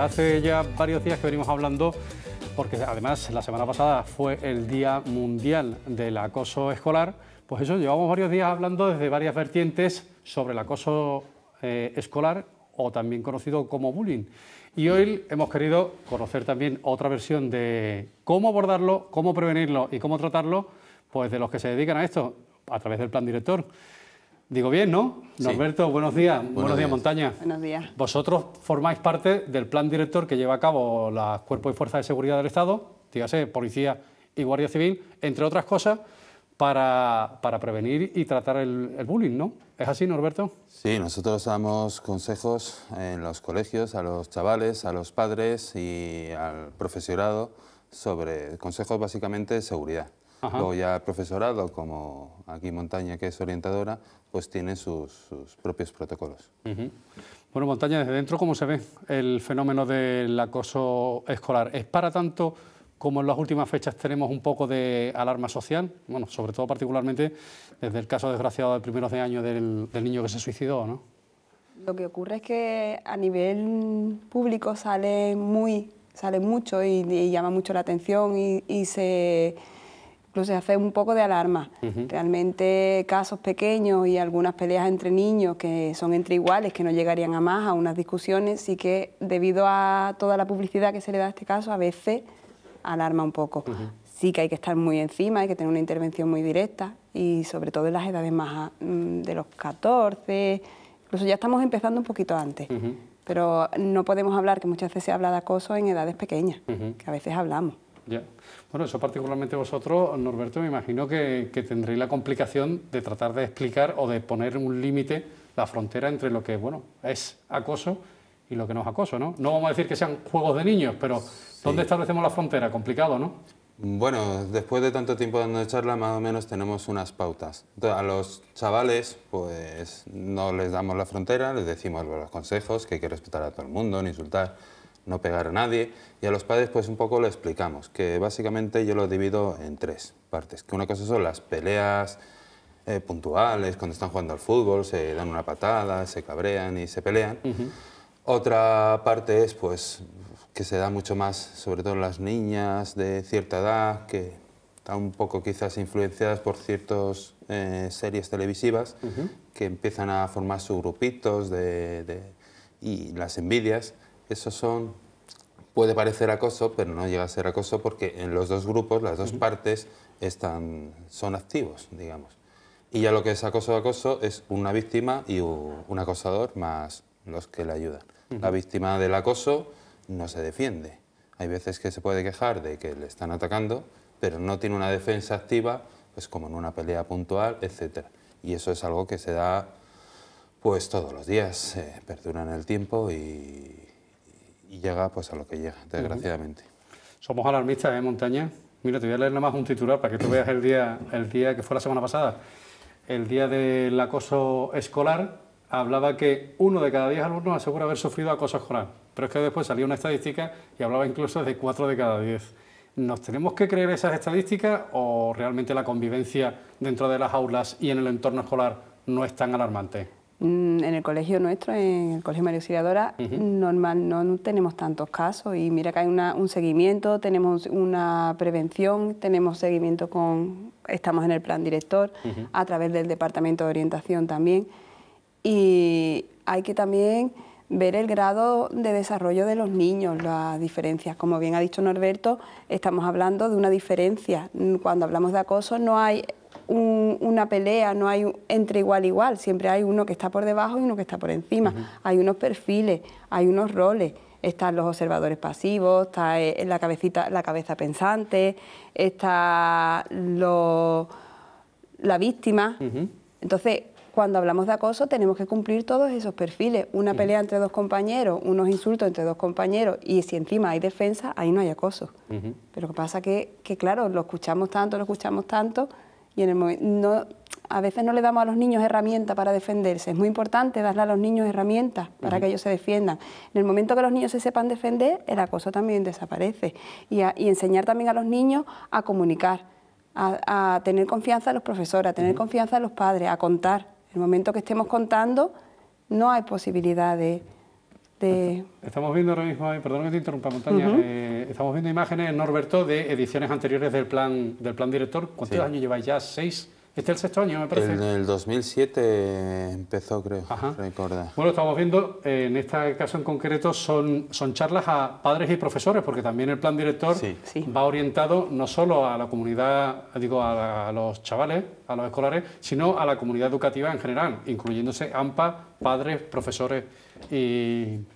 hace ya varios días que venimos hablando, porque además la semana pasada fue el Día Mundial del Acoso Escolar, pues eso, llevamos varios días hablando desde varias vertientes sobre el acoso eh, escolar o también conocido como bullying. Y hoy hemos querido conocer también otra versión de cómo abordarlo, cómo prevenirlo y cómo tratarlo, pues de los que se dedican a esto a través del plan director. Digo bien, ¿no? Norberto, buenos días. Buenos, días, Montaña. Buenos días. Vosotros formáis parte del plan director que lleva a cabo los Cuerpos y Fuerzas de Seguridad del Estado, dígase, Policía y Guardia Civil, entre otras cosas, para, prevenir y tratar el, el, bullying, ¿no? ¿Es así, Norberto? Sí, nosotros damos consejos en los colegios, a los chavales, a los padres y al profesorado sobre consejos básicamente de seguridad. Ajá. ya el profesorado, como aquí Montaña, que es orientadora, pues tiene sus, propios protocolos. Bueno, Montaña, desde dentro, ¿cómo se ve el fenómeno del acoso escolar? ¿Es para tanto como en las últimas fechas tenemos un poco de alarma social? Bueno, sobre todo particularmente desde el caso desgraciado de primeros de año del, niño que se suicidó, ¿no? Lo que ocurre es que a nivel público sale muy, sale mucho y, llama mucho la atención y se Incluso hace un poco de alarma. Realmente casos pequeños y algunas peleas entre niños que son entre iguales, que no llegarían a más, a unas discusiones, sí que debido a toda la publicidad que se le da a este caso, a veces alarma un poco. Sí que hay que estar muy encima, hay que tener una intervención muy directa, y sobre todo en las edades más mm, de los 14, incluso ya estamos empezando un poquito antes. Pero no podemos hablar, que muchas veces se habla de acoso en edades pequeñas, que a veces hablamos. Bueno, eso particularmente vosotros, Norberto, me imagino que, tendréis la complicación de tratar de explicar o de poner un límite, la frontera entre lo que, bueno, es acoso y lo que no es acoso, ¿no? vamos a decir que sean juegos de niños, pero ¿dónde establecemos la frontera? Complicado, ¿no? Bueno, después de tanto tiempo dando charla, más o menos tenemos unas pautas. a los chavales, pues no les damos la frontera, les decimos los consejos, que hay que respetar a todo el mundo, no insultar no pegar a nadie. Y a los padres pues un poco lo explicamos, que básicamente yo lo divido en tres partes. Que una cosa son las peleas eh, puntuales, cuando están jugando al fútbol, se dan una patada, se cabrean y se pelean. Otra parte es pues que se da mucho más, sobre todo las niñas de cierta edad, que están un poco quizás influenciadas por ciertas eh, series televisivas, que empiezan a formar sus grupitos y las envidias esos son puede parecer acoso, pero no llega a ser acoso porque en los dos grupos, las dos partes, están, son activos, digamos. Y ya lo que es acoso acoso es una víctima y un acosador más los que le ayudan. La víctima del acoso no se defiende. Hay veces que se puede quejar de que le están atacando, pero no tiene una defensa activa, pues como en una pelea puntual, etcétera. Y eso es algo que se da pues todos los días, perduran perdura en el tiempo y y llega pues a lo que llega, desgraciadamente. Somos alarmistas, ¿eh, Montaña? Mira, te voy a leer nomás más un titular para que tú veas el día, el día que fue la semana pasada. El día del acoso escolar hablaba que uno de cada diez alumnos asegura haber sufrido acoso escolar. Pero es que después salió una estadística y hablaba incluso de cuatro de cada diez. ¿Nos tenemos que creer esas estadísticas o realmente la convivencia dentro de las aulas y en el entorno escolar no es tan alarmante? Mm, en el colegio nuestro, en el Colegio María Auxiliadora, normal, no, tenemos tantos casos. Y mira que hay un seguimiento, tenemos una prevención, tenemos seguimiento con. Estamos en el plan director, a través del Departamento de Orientación también. Y hay que también ver el grado de desarrollo de los niños, las diferencias. Como bien ha dicho Norberto, estamos hablando de una diferencia. Cuando hablamos de acoso no hay una pelea, no hay entre igual igual, siempre hay uno que está por debajo y uno que está por encima, hay unos perfiles, hay unos roles, están los observadores pasivos, está eh, la cabecita, la cabeza pensante, está la víctima. Entonces, cuando hablamos de acoso tenemos que cumplir todos esos perfiles. Una pelea entre dos compañeros, unos insultos entre dos compañeros y si encima hay defensa, ahí no hay acoso. Pero lo que pasa que, claro, lo escuchamos tanto, lo escuchamos tanto, y en el no, a veces no le damos a los niños herramientas para defenderse. Es muy importante darle a los niños herramientas para que ellos se defiendan. En el momento que los niños se sepan defender, el acoso también desaparece. Y, enseñar también a los niños a comunicar, a, tener confianza en los profesores, a tener confianza en los padres, a contar. En el momento que estemos contando, no hay posibilidad de este, estamos viendo ahora mismo, perdón que te interrumpa, Montaña, eh, estamos viendo imágenes, Norberto, de ediciones anteriores del plan, del plan director. ¿Cuántos años lleváis ya? ¿Seis? Este es el sexto año, me parece. En el 2007 empezó, creo, Bueno, estamos viendo, eh, en este caso en concreto, son, son charlas a padres y profesores, porque también el plan director va orientado no solo a la comunidad, digo, a, los chavales, a los escolares, sino a la comunidad educativa en general, incluyéndose AMPA, padres, profesores y,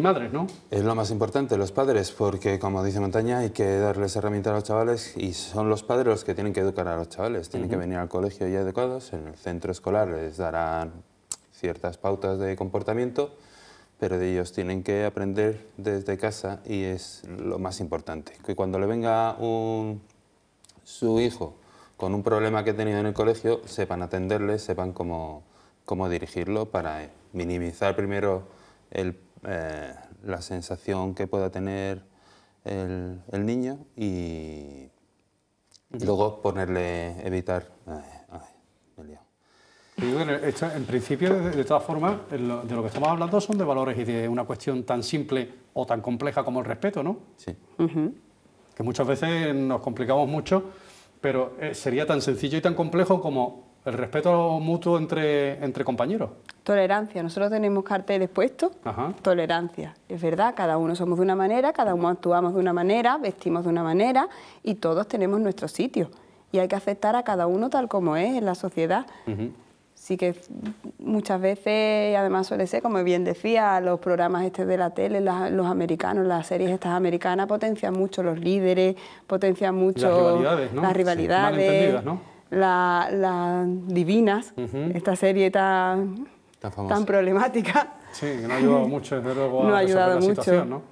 madres, ¿no? Es lo más importante, los padres, porque como dice Montaña, hay que darles herramientas a los chavales y son los padres los que tienen que educar a los chavales. Tienen que venir al colegio ya educados, en el centro escolar les darán ciertas pautas de comportamiento, pero ellos tienen que aprender desde casa y es lo más importante. Que cuando le venga un, su hijo con un problema que ha tenido en el colegio, sepan atenderle, sepan cómo, cómo dirigirlo para minimizar primero eh, la sensación que pueda tener el, niño y, luego ponerle, evitar... Eh, en principio, de, todas formas, de lo, que estamos hablando son de valores y de una cuestión tan simple o tan compleja como el respeto, ¿no? Sí. Que muchas veces nos complicamos mucho, pero eh, sería tan sencillo y tan complejo como el respeto mutuo entre, entre compañeros. Tolerancia. Nosotros tenemos carteles puestos. Tolerancia. Es verdad, cada uno somos de una manera, cada uno actuamos de una manera, vestimos de una manera y todos tenemos nuestro sitio. Y hay que aceptar a cada uno tal como es en la sociedad. Sí que muchas veces, además suele ser, como bien decía, los programas este de la tele, los americanos, las series estas americanas potencian mucho los líderes, potencian mucho las rivalidades, ¿no? las divinas, esta serie tan, tan, problemática. Sí, no ha ayudado mucho, desde luego, no ha ayudado mucho.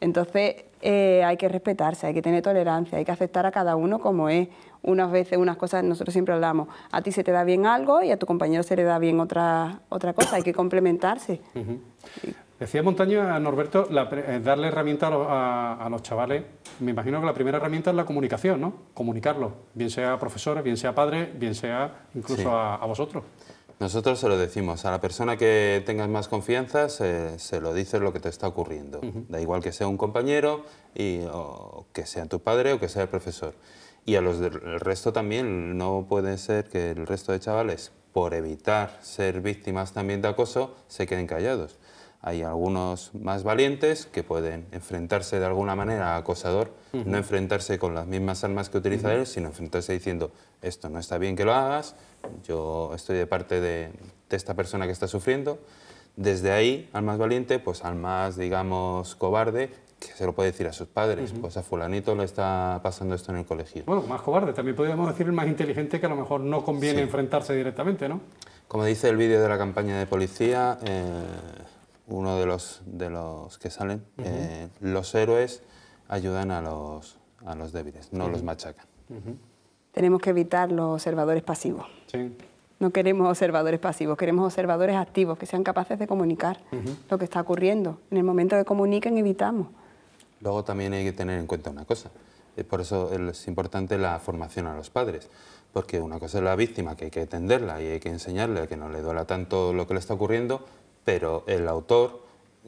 Entonces, eh, hay que respetarse, hay que tener tolerancia, hay que aceptar a cada uno como es. Unas veces, unas cosas, nosotros siempre hablamos, a ti se te da bien algo y a tu compañero se le da bien otra, otra cosa, hay que complementarse. Decía Montaño, a Norberto eh, darle herramienta a, los chavales. Me imagino que la primera herramienta es la comunicación, ¿no? Comunicarlo, bien sea profesor, profesores, bien sea padre, bien sea incluso a, vosotros. Nosotros se lo decimos, a la persona que tengas más confianza se, lo dices lo que te está ocurriendo. Da igual que sea un compañero, y, que sea tu padre o que sea el profesor. Y a los del resto también, no puede ser que el resto de chavales, por evitar ser víctimas también de acoso, se queden callados hay algunos más valientes que pueden enfrentarse de alguna manera a acosador, no enfrentarse con las mismas armas que utiliza él, sino enfrentarse diciendo, esto no está bien que lo hagas, yo estoy de parte de, esta persona que está sufriendo. Desde ahí, al más valiente, pues al más, digamos, cobarde, que se lo puede decir a sus padres, pues a fulanito le está pasando esto en el colegio. Bueno, más cobarde, también podríamos decir el más inteligente que a lo mejor no conviene enfrentarse directamente, ¿no? Como dice el vídeo de la campaña de policía... Eh, uno de los, de los que salen, eh, los héroes ayudan a los, a los débiles, no los machacan. Tenemos que evitar los observadores pasivos. No queremos observadores pasivos, queremos observadores activos, que sean capaces de comunicar lo que está ocurriendo. En el momento que comuniquen, evitamos. Luego también hay que tener en cuenta una cosa. Eh, por eso es importante la formación a los padres porque una cosa es la víctima, que hay que atenderla y hay que enseñarle que no le duela tanto lo que le está ocurriendo, pero el autor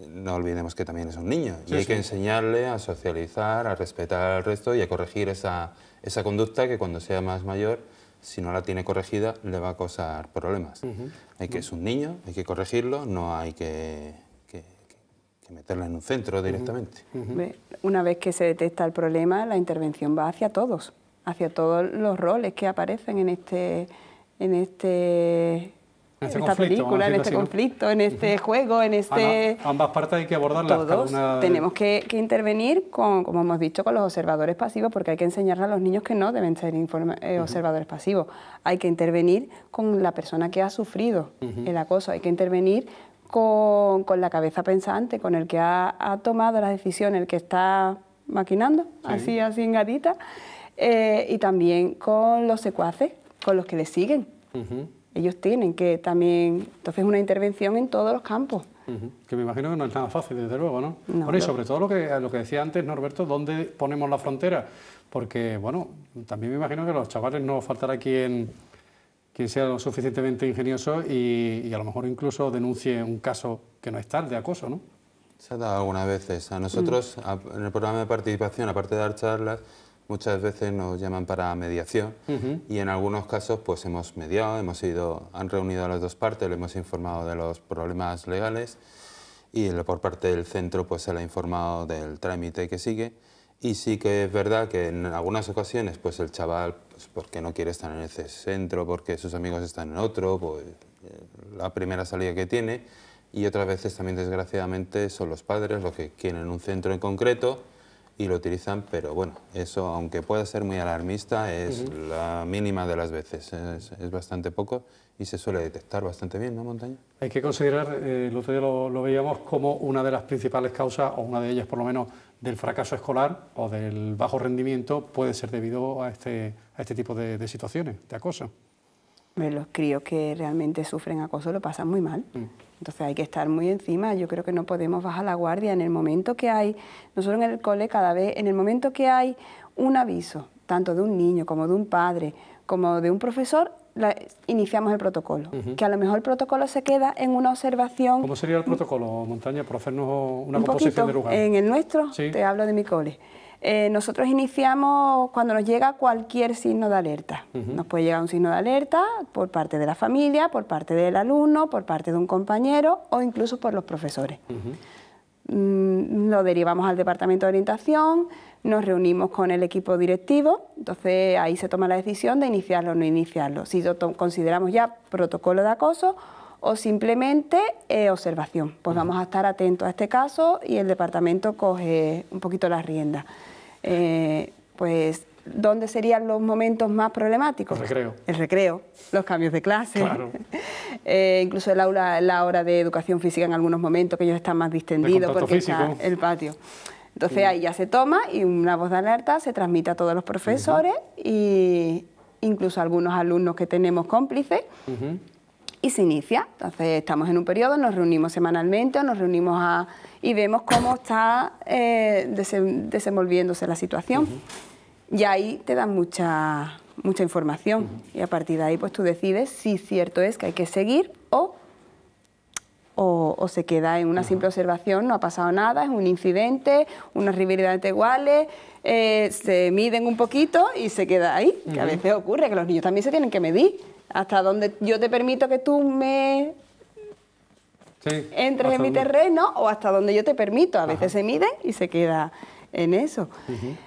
no olvidemos que también es un niño y hay que enseñarle a socializar, a respetar al resto y a corregir esa, esa conducta que cuando sea más mayor, si no la tiene corregida, le va a causar problemas. hay que, Es un niño, hay que corregirlo, no hay que, meterla en un centro directamente. Una vez que se detecta el problema, la intervención va hacia todos, hacia todos los roles que aparecen en este, en este en este esta película, en este conflicto, en este juego, en este... ambas partes hay que abordarlas. Todos tenemos que, intervenir, con, como hemos dicho, con los observadores pasivos, porque hay que enseñarle a los niños que no deben ser eh, observadores pasivos. Hay que intervenir con la persona que ha sufrido el acoso, hay que intervenir con, la cabeza pensante, con el que ha, tomado la decisión... el que está maquinando, así, así en gatita, eh, y también con los secuaces, con los que le siguen ellos tienen que también... Entonces, una intervención en todos los campos. Que me imagino que no es nada fácil, desde luego, ¿no? bueno, y sobre todo lo que, lo que decía antes Norberto, ¿dónde ponemos la frontera? Porque, bueno, también me imagino que a los chavales no faltará quien, quien sea lo suficientemente ingenioso y, a lo mejor incluso denuncie un caso que no es tal, de acoso, ¿no? Se ha dado algunas veces. A nosotros, mm. en el programa de participación, aparte de dar charlas, Muchas veces nos llaman para mediación y en algunos casos pues hemos mediado, hemos ido, han reunido a las dos partes, le hemos informado de los problemas legales y por parte del centro pues se le ha informado del trámite que sigue y sí que es verdad que en algunas ocasiones pues el chaval pues, porque no quiere estar en ese centro, porque sus amigos están en otro, pues eh, la primera salida que tiene y otras veces también desgraciadamente son los padres los que quieren un centro en concreto y lo utilizan, pero bueno, eso aunque pueda ser muy alarmista, es la mínima de las veces, es, bastante poco y se suele detectar bastante bien, ¿no, Montaña? Hay que considerar, eh, el otro lo, veíamos, como una de las principales causas, o una de ellas por lo menos, del fracaso escolar o del bajo rendimiento puede ser debido a este, a este tipo de, situaciones, de acoso. Los críos que realmente sufren acoso lo pasan muy mal. Mm. Entonces hay que estar muy encima, yo creo que no podemos bajar la guardia en el momento que hay, nosotros en el cole cada vez, en el momento que hay un aviso, tanto de un niño como de un padre, como de un profesor, iniciamos el protocolo. Que a lo mejor el protocolo se queda en una observación... ¿Cómo sería el protocolo, Montaña, por hacernos una composición de lugar? En el nuestro, te hablo de mi cole. Eh, nosotros iniciamos cuando nos llega cualquier signo de alerta. Nos puede llegar un signo de alerta por parte de la familia, por parte del alumno, por parte de un compañero o incluso por los profesores. Mm, lo derivamos al departamento de orientación, nos reunimos con el equipo directivo, entonces ahí se toma la decisión de iniciarlo o no iniciarlo, si consideramos ya protocolo de acoso o simplemente eh, observación. Pues vamos a estar atentos a este caso y el departamento coge un poquito las riendas. Eh, pues ¿dónde serían los momentos más problemáticos? El recreo. El recreo, los cambios de clase, eh, incluso la hora de educación física en algunos momentos, que ellos están más distendidos porque está el patio. Entonces ahí ya se toma y una voz de alerta se transmite a todos los profesores y incluso a algunos alumnos que tenemos cómplices y se inicia. Entonces estamos en un periodo, nos reunimos semanalmente o nos reunimos a, y vemos cómo está eh, desenvolviéndose la situación. Y ahí te dan mucha, mucha información y a partir de ahí pues tú decides si cierto es que hay que seguir o, o, se queda en una simple observación, no ha pasado nada, es un incidente, unas rivalidades iguales, eh, se miden un poquito y se queda ahí, que a veces ocurre, que los niños también se tienen que medir hasta donde yo te permito que tú me entres en mi terreno o hasta donde yo te permito. A veces se miden y se queda en eso.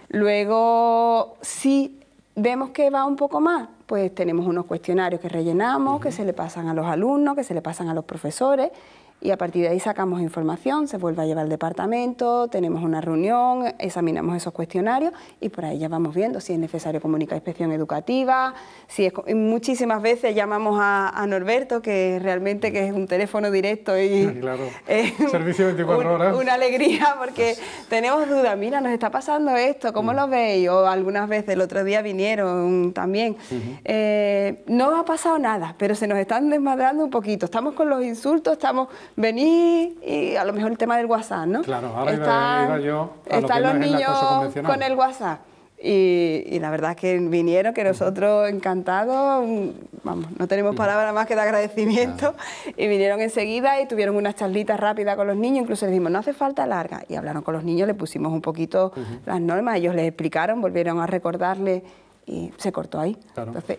Luego, si vemos que va un poco más, pues tenemos unos cuestionarios que rellenamos, que se le pasan a los alumnos, que se le pasan a los profesores y a partir de ahí sacamos información, se vuelve a llevar al departamento, tenemos una reunión, examinamos esos cuestionarios y por ahí ya vamos viendo si es necesario comunicar inspección educativa, si es, muchísimas veces llamamos a, Norberto, que realmente que es un teléfono directo y claro. servicio 24 horas. una alegría porque tenemos dudas, mira, nos está pasando esto, ¿cómo mm. lo veis? O algunas veces el otro día vinieron también. Eh, no ha pasado nada, pero se nos están desmadrando un poquito, estamos con los insultos, estamos Vení y a lo mejor el tema del WhatsApp, ¿no? Claro, ahora están, están los niños con el WhatsApp. Y, la verdad es que vinieron, que nosotros encantados, vamos, no tenemos mm. palabras más que de agradecimiento, y vinieron enseguida y tuvieron unas charlitas rápidas con los niños, incluso les dijimos, no hace falta larga, y hablaron con los niños, le pusimos un poquito las normas, ellos les explicaron, volvieron a recordarle y se cortó ahí. Entonces,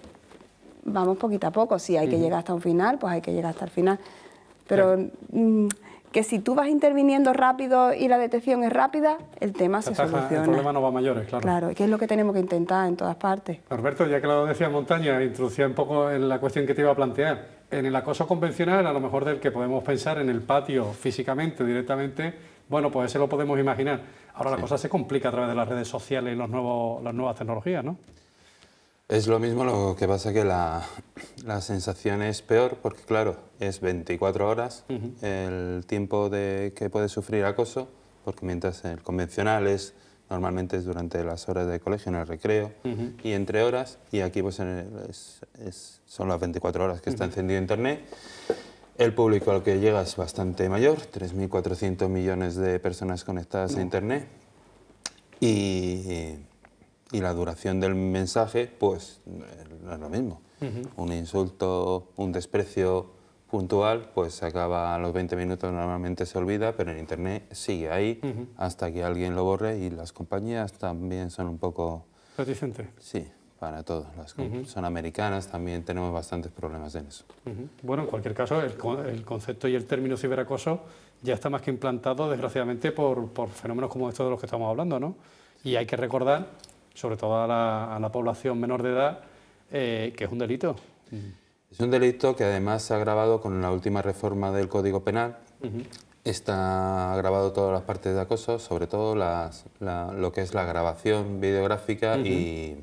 vamos poquito a poco, si hay que llegar hasta un final, pues hay que llegar hasta el final pero mm, que si tú vas interviniendo rápido y la detección es rápida, el tema se, soluciona. El problema no va a mayores, claro. Claro, que es lo que tenemos que intentar en todas partes. Alberto, ya que lo decía Montaña, introducía un poco en la cuestión que te iba a plantear. En el acoso convencional, a lo mejor del que podemos pensar en el patio físicamente, directamente, bueno, pues ese lo podemos imaginar. Ahora la cosa se complica a través de las redes sociales y las nuevas tecnologías, ¿no? Es lo mismo, lo que pasa que la, sensación es peor porque, claro, es 24 horas el tiempo de, que puede sufrir acoso, porque mientras el convencional es normalmente es durante las horas de colegio, en el recreo y entre horas, y aquí pues son las 24 horas que está encendido Internet. El público al que llega es bastante mayor, 3.400 millones de personas conectadas a Internet y y la duración del mensaje, pues no es lo mismo. Un insulto, un desprecio puntual, pues se acaba a los 20 minutos, normalmente se olvida, pero en Internet sigue ahí hasta que alguien lo borre y las compañías también son un poco... Reticente. Sí, para todos. Las son americanas, también tenemos bastantes problemas en eso. Bueno, en cualquier caso, el, el, concepto y el término ciberacoso ya está más que implantado, desgraciadamente, por, por fenómenos como estos de los que estamos hablando, ¿no? Y hay que recordar sobre todo a la, población menor de edad, eh, que es un delito. Mm. Es un delito que además se ha grabado con la última reforma del Código Penal. Está grabado todas las partes de acoso, sobre todo lo que es la grabación videográfica y,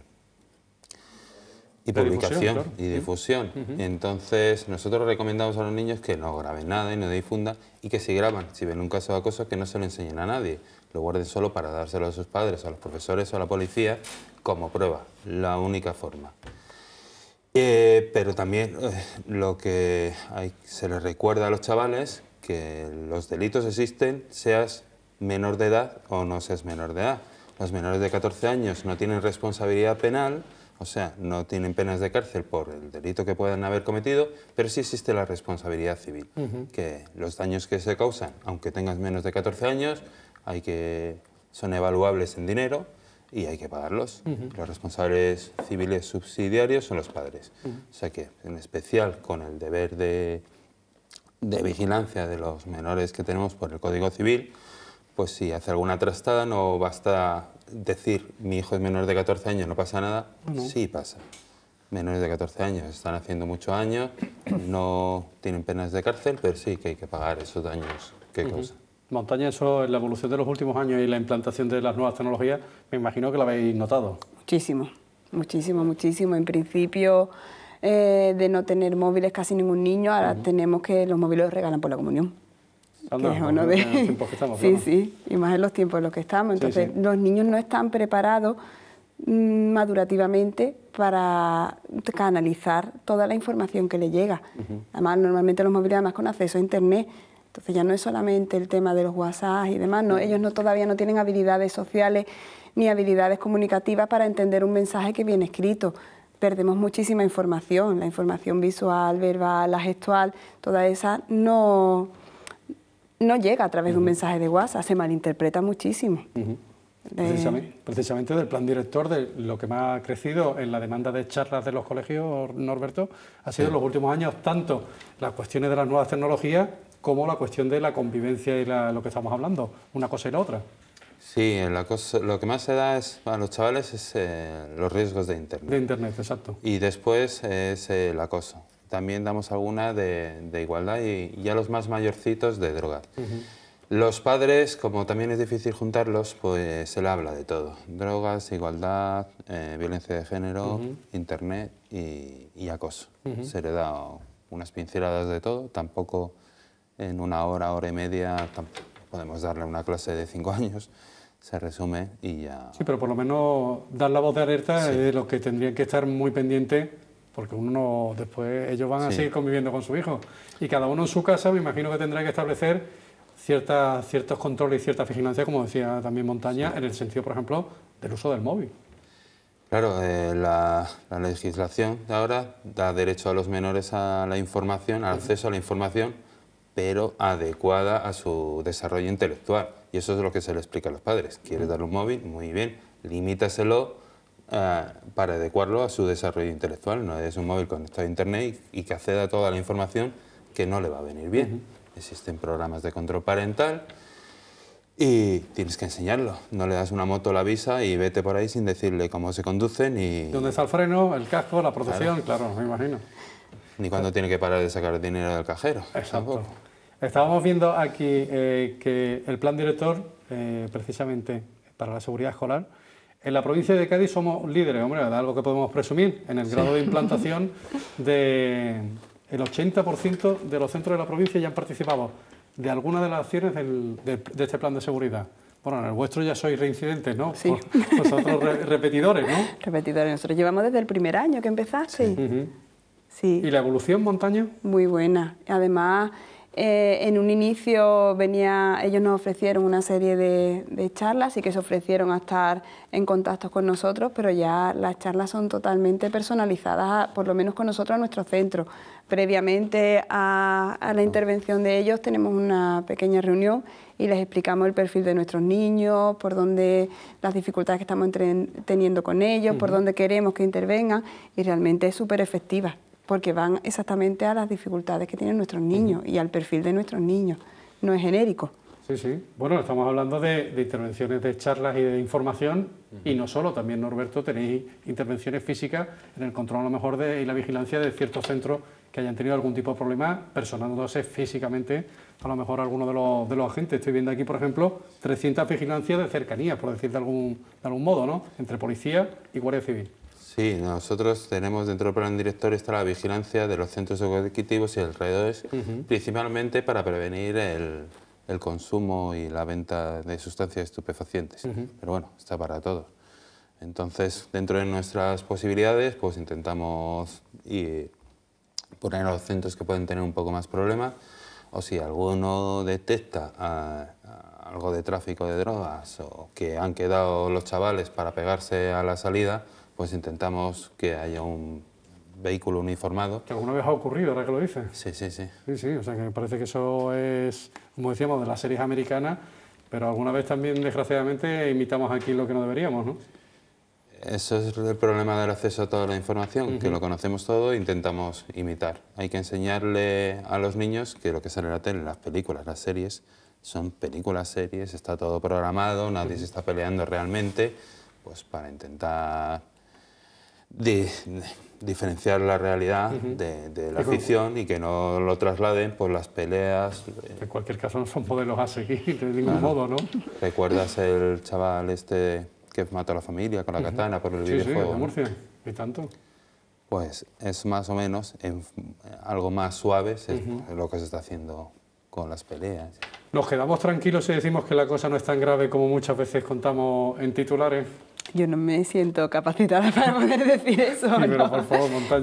y publicación y difusión. Entonces, nosotros recomendamos a los niños que no graben nada y no difundan y que si graban, si ven un caso de acoso, que no se lo enseñen a nadie lo guarden solo para dárselo a sus padres, a los profesores o a la policía como prueba, la única forma. Eh, pero también eh, lo que se les recuerda a los chavales que los delitos existen seas menor de edad o no seas menor de edad. Los menores de 14 años no tienen responsabilidad penal, o sea, no tienen penas de cárcel por el delito que puedan haber cometido, pero sí existe la responsabilidad civil, que los daños que se causan, aunque tengas menos de 14 años, hay que, son evaluables en dinero y hay que pagarlos. Los responsables civiles subsidiarios son los padres. O sea que, en especial con el deber de, de vigilancia de los menores que tenemos por el Código Civil, pues si hace alguna trastada no basta decir mi hijo es menor de 14 años, no pasa nada. Ah, sí pasa. Menores de 14 años están haciendo mucho años, no tienen penas de cárcel, pero sí que hay que pagar esos daños. que causan. Montaña, eso en la evolución de los últimos años y la implantación de las nuevas tecnologías, me imagino que lo habéis notado. Muchísimo, muchísimo, muchísimo. En principio, eh, de no tener móviles casi ningún niño, ahora tenemos que los móviles regalan por la comunión. sí, sí, y más en los tiempos en los que estamos. Entonces, los niños no están preparados mm, madurativamente para canalizar toda la información que le llega. Además, normalmente los móviles, además con acceso a Internet, entonces ya no es solamente el tema de los WhatsApp y demás, no, ellos todavía no tienen habilidades sociales ni habilidades comunicativas para entender un mensaje que viene escrito. Perdemos muchísima información, la información visual, verbal, la gestual, toda esa no, no llega a través de un mensaje de WhatsApp, se malinterpreta muchísimo. precisamente, precisamente, del plan director, de lo que más ha crecido en la demanda de charlas de los colegios, Norberto, ha sido en los últimos años tanto las cuestiones de las nuevas tecnologías como la cuestión de la convivencia y lo que estamos hablando, una cosa y la otra. Sí, la cosa, lo que más se da es, a los chavales es eh, los riesgos de Internet. De Internet, exacto. Y después es eh, el acoso. También damos alguna de, igualdad y, ya los más mayorcitos de droga. Los padres, como también es difícil juntarlos, pues se le habla de todo. Drogas, igualdad, eh, violencia de género, Internet y, acoso. Se le da unas pinceladas de todo, tampoco en una hora, hora y media, podemos darle una clase de cinco años, se resume y ya... Sí, pero por lo menos dar la voz de alerta es de los que tendrían que estar muy pendientes, porque uno después, ellos van a seguir conviviendo con su hijo. Y cada uno en su casa, me imagino que tendrá que establecer ciertas ciertos controles y cierta vigilancia, como decía también Montaña, en el sentido, por ejemplo, del uso del móvil. Claro, eh, la, la, legislación de ahora da derecho a los menores a la información, al acceso a la información pero adecuada a su desarrollo intelectual. Y eso es lo que se le explica a los padres. ¿Quieres darle un móvil? Muy bien, limítaselo ah, para adecuarlo a su desarrollo intelectual. No es un móvil conectado a Internet y, que acceda a toda la información que no le va a venir bien. Existen programas de control parental y tienes que enseñarlo. No le das una moto la visa y vete por ahí sin decirle cómo se conducen. ni... ¿Dónde está el freno, el casco, la protección? Claro, me imagino. Ni cuando tiene que parar de sacar dinero del cajero. Exacto. Estábamos viendo aquí eh, que el plan director, eh, precisamente para la seguridad escolar, en la provincia de Cádiz somos líderes, hombre, algo que podemos presumir, en el grado de implantación del 80% de los centros de la provincia ya han participado de alguna de las acciones de, este plan de seguridad. Bueno, en el vuestro ya sois reincidentes, ¿no? Sí. Pues vosotros repetidores, ¿no? Repetidores. Nosotros llevamos desde el primer año que empezaste. Sí. sí. ¿Y la evolución montaña? Muy buena. Además, eh, en un inicio venía, ellos nos ofrecieron una serie de, charlas y que se ofrecieron a estar en contacto con nosotros, pero ya las charlas son totalmente personalizadas, por lo menos con nosotros a nuestro centro. Previamente a, la intervención de ellos tenemos una pequeña reunión y les explicamos el perfil de nuestros niños, por dónde las dificultades que estamos teniendo con ellos, por dónde queremos que intervengan y realmente es súper efectiva porque van exactamente a las dificultades que tienen nuestros niños y al perfil de nuestros niños, no es genérico. Sí, sí. Bueno, estamos hablando de, intervenciones de charlas y de información y no solo, también Norberto, tenéis intervenciones físicas en el control a lo mejor de, y la vigilancia de ciertos centros que hayan tenido algún tipo de problema, personándose físicamente a lo mejor a alguno de los, de los agentes. Estoy viendo aquí, por ejemplo, 300 vigilancias de cercanía, por decir de algún, de algún modo, ¿no? Entre policía y Guardia Civil. Sí, nosotros tenemos dentro del plan director está la vigilancia de los centros educativos y alrededores, uh -huh. principalmente para prevenir el, consumo y la venta de sustancias estupefacientes. Pero bueno, está para todos. Entonces, dentro de nuestras posibilidades, pues intentamos poner a los centros que pueden tener un poco más problemas, o si alguno detecta ah, ah, algo de tráfico de drogas o que han quedado los chavales para pegarse a la salida, pues intentamos que haya un vehículo uniformado. Que alguna vez ha ocurrido, ahora que lo dice Sí, sí, sí. Sí, sí, o sea que me parece que eso es, como decíamos, de las series americanas, pero alguna vez también, desgraciadamente, imitamos aquí lo que no deberíamos, ¿no? Eso es el problema del acceso a toda la información, que lo conocemos todo e intentamos imitar. Hay que enseñarle a los niños que lo que sale en la tele, las películas, las series, son películas, series, está todo programado, nadie se está peleando realmente, pues para intentar de, diferenciar la realidad de, la ficción y que no lo trasladen por las peleas. En cualquier caso no son modelos a seguir de ningún modo, ¿no? ¿Recuerdas el chaval este que mató a la familia con la katana por el videojuego? Sí, de Murcia. ¿Y tanto? Pues es más o menos en, algo más suave lo que se está haciendo con las peleas. ¿Nos quedamos tranquilos si decimos que la cosa no es tan grave como muchas veces contamos en titulares? yo no me siento capacitada para poder decir eso.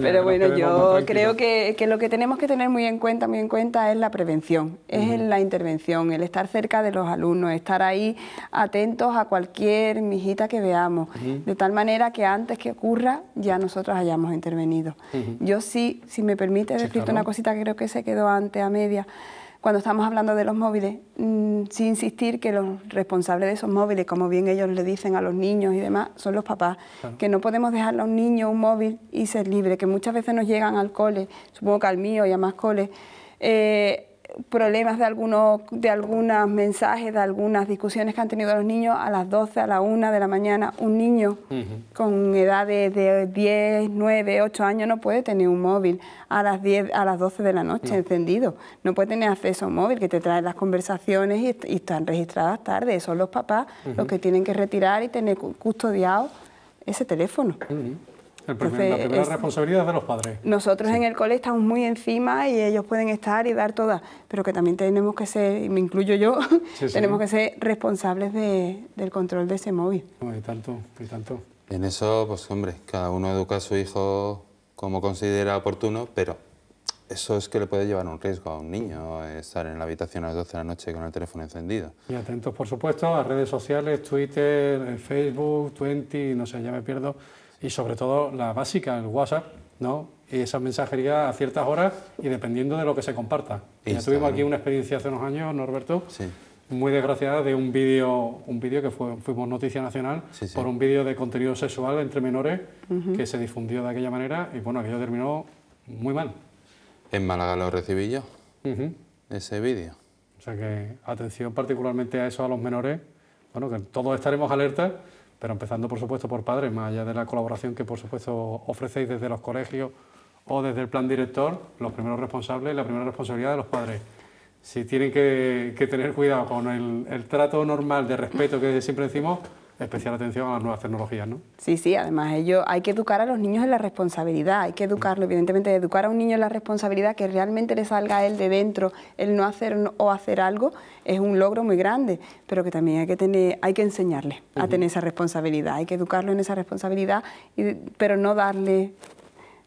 pero bueno, yo creo que, lo que tenemos que tener muy en cuenta, muy en cuenta, es la prevención, es la intervención, el estar cerca de los alumnos, estar ahí atentos a cualquier mijita que veamos, de tal manera que antes que ocurra ya nosotros hayamos intervenido. Yo sí, si me permite, he una cosita que creo que se quedó antes a media cuando estamos hablando de los móviles, mm, sin insistir que los responsables de esos móviles, como bien ellos le dicen a los niños y demás, son los papás, que no podemos dejarle a un niño un móvil y ser libre, que muchas veces nos llegan al cole, supongo que al mío y a más coles, eh, problemas de algunos, de algunos mensajes, de algunas discusiones que han tenido los niños a las 12, a la 1 de la mañana. Un niño con edades de 10, 9, 8 años no puede tener un móvil a las 10, a las 12 de la noche encendido. No puede tener acceso a un móvil que te trae las conversaciones y, están registradas tarde. Son los papás los que tienen que retirar y tener custodiado ese teléfono. Pues, la eh, primera responsabilidad es de los padres. Nosotros en el cole estamos muy encima y ellos pueden estar y dar todas, pero que también tenemos que ser, y me incluyo yo, tenemos que ser responsables del control de ese móvil. No, y tanto, y tanto. En eso, pues hombre, cada uno educa a su hijo como considera oportuno, pero eso es que le puede llevar un riesgo a un niño, estar en la habitación a las 12 de la noche con el teléfono encendido. Y atentos, por supuesto, a redes sociales, Twitter, Facebook, Twenty, no sé, ya me pierdo y sobre todo la básica, el WhatsApp, ¿no? Y esa mensajería a ciertas horas y dependiendo de lo que se comparta. Ya tuvimos aquí una experiencia hace unos años, Norberto, sí. muy desgraciada de un vídeo un vídeo que fuimos noticia nacional por un vídeo de contenido sexual entre menores que se difundió de aquella manera y bueno, aquello terminó muy mal. En Málaga lo recibí yo, ese vídeo. O sea que atención particularmente a eso, a los menores, bueno, que todos estaremos alertas pero empezando por supuesto por padres, más allá de la colaboración que por supuesto ofrecéis desde los colegios o desde el plan director, los primeros responsables, y la primera responsabilidad de los padres. Si tienen que, tener cuidado con el, trato normal de respeto que siempre decimos, especial atención a las nuevas tecnologías, ¿no? Sí, sí, además ello hay que educar a los niños en la responsabilidad, hay que educarlo, evidentemente, educar a un niño en la responsabilidad, que realmente le salga a él de dentro el no hacer o hacer algo, es un logro muy grande, pero que también hay que, tener, hay que enseñarle a tener esa responsabilidad, hay que educarlo en esa responsabilidad, y, pero no darle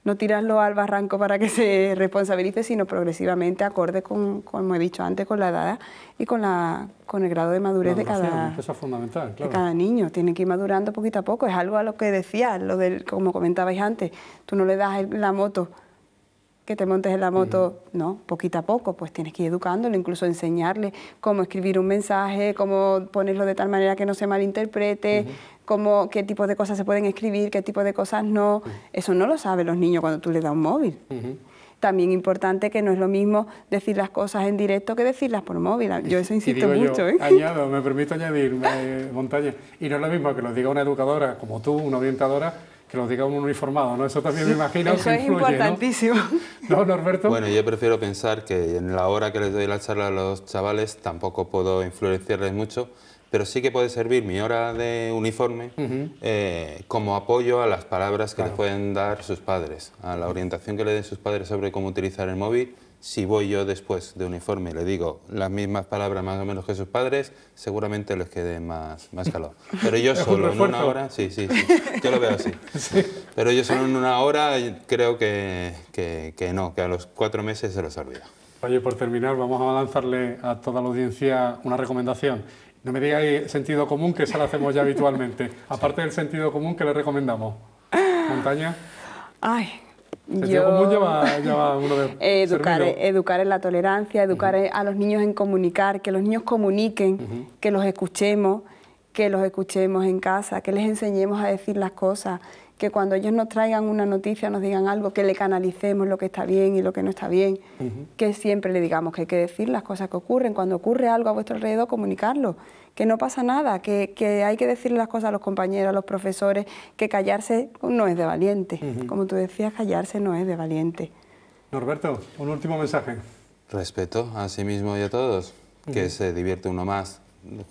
no tirarlo al barranco para que se responsabilice, sino progresivamente, acorde con, como he dicho antes, con la edad y con, la, con el grado de madurez de cada, es fundamental, claro. de cada niño. Tiene que ir madurando poquito a poco. Es algo a lo que decía, lo del, como comentabais antes, tú no le das la moto que te montes en la moto, no, poquito a poco, pues tienes que ir educándolo, incluso enseñarle cómo escribir un mensaje, cómo ponerlo de tal manera que no se malinterprete, cómo, qué tipo de cosas se pueden escribir, qué tipo de cosas no. Eso no lo saben los niños cuando tú les das un móvil. También es También importante que no es lo mismo decir las cosas en directo que decirlas por móvil. Yo eso insisto mucho. ¿eh? Añado, me permito añadir, eh, Montaña. Y no es lo mismo que lo diga una educadora como tú, una orientadora, que lo diga un uniformado, ¿no? Eso también me imagino Eso es importantísimo. ¿no, Norberto? Bueno, yo prefiero pensar que en la hora que les doy la charla a los chavales tampoco puedo influenciarles mucho, pero sí que puede servir mi hora de uniforme eh, como apoyo a las palabras que le pueden dar sus padres, a la orientación que le den sus padres sobre cómo utilizar el móvil. Si voy yo después de uniforme y le digo las mismas palabras más o menos que sus padres, seguramente les quede más, más calor. Pero yo solo en una hora, sí, sí, sí, yo lo veo así. Pero yo solo en una hora creo que, no, que a los cuatro meses se los olvida. Oye, por terminar, vamos a lanzarle a toda la audiencia una recomendación no me digáis sentido común, que esa lo hacemos ya habitualmente. Aparte del sentido común, que le recomendamos? ¿Montaña? Ay, yo... Común educar, educar en la tolerancia, educar a los niños en comunicar, que los niños comuniquen, que los escuchemos, que los escuchemos en casa, que les enseñemos a decir las cosas, que cuando ellos nos traigan una noticia, nos digan algo, que le canalicemos lo que está bien y lo que no está bien, que siempre le digamos que hay que decir las cosas que ocurren, cuando ocurre algo a vuestro alrededor, comunicarlo, que no pasa nada, que, hay que decirle las cosas a los compañeros, a los profesores, que callarse no es de valiente, como tú decías, callarse no es de valiente. Norberto, un último mensaje. Respeto a sí mismo y a todos, que se divierte uno más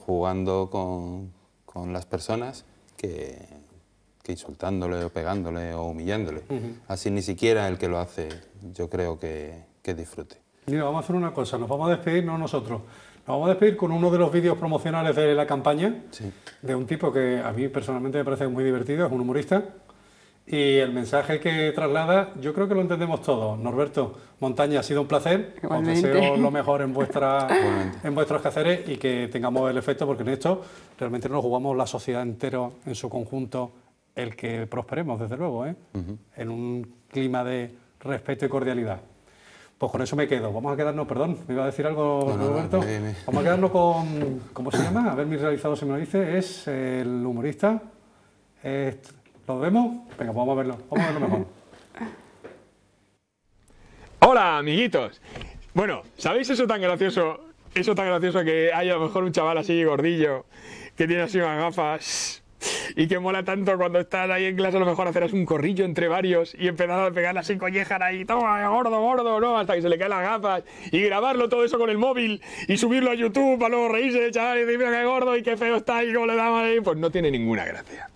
jugando con, con las personas que que insultándole o pegándole o humillándole. Así ni siquiera el que lo hace yo creo que, que, disfrute. Mira, vamos a hacer una cosa, nos vamos a despedir, no nosotros, nos vamos a despedir con uno de los vídeos promocionales de la campaña, de un tipo que a mí personalmente me parece muy divertido, es un humorista, y el mensaje que traslada, yo creo que lo entendemos todos. Norberto, Montaña, ha sido un placer. Os deseo lo mejor en, vuestra, en vuestros quehaceres y que tengamos el efecto, porque en esto realmente nos jugamos la sociedad entera en su conjunto el que prosperemos, desde luego, ¿eh? en un clima de respeto y cordialidad. Pues con eso me quedo. Vamos a quedarnos, perdón, me iba a decir algo, Roberto. Vamos a quedarnos con, ¿cómo se llama? A ver, mi realizado se me lo dice, es el humorista. ¿Lo vemos? Venga, vamos a verlo, vamos a verlo mejor. Hola, amiguitos. Bueno, ¿sabéis eso tan gracioso? Eso tan gracioso que hay a lo mejor un chaval así gordillo que tiene así unas gafas y que mola tanto cuando estás ahí en clase, a lo mejor hacerás un corrillo entre varios y empezar a pegar así collejan ahí, toma, gordo, gordo, ¿no? Hasta que se le caen las gafas y grabarlo todo eso con el móvil y subirlo a YouTube para luego reírse de chaval y decir, mira qué gordo y qué feo está y cómo le damos ahí. Pues no tiene ninguna gracia.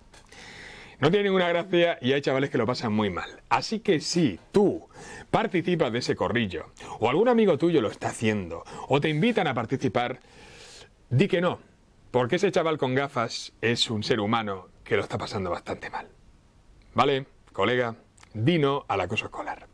No tiene ninguna gracia y hay chavales que lo pasan muy mal. Así que si tú participas de ese corrillo, o algún amigo tuyo lo está haciendo, o te invitan a participar, di que no, porque ese chaval con gafas es un ser humano que lo está pasando bastante mal. ¿Vale? Colega, dino al acoso escolar.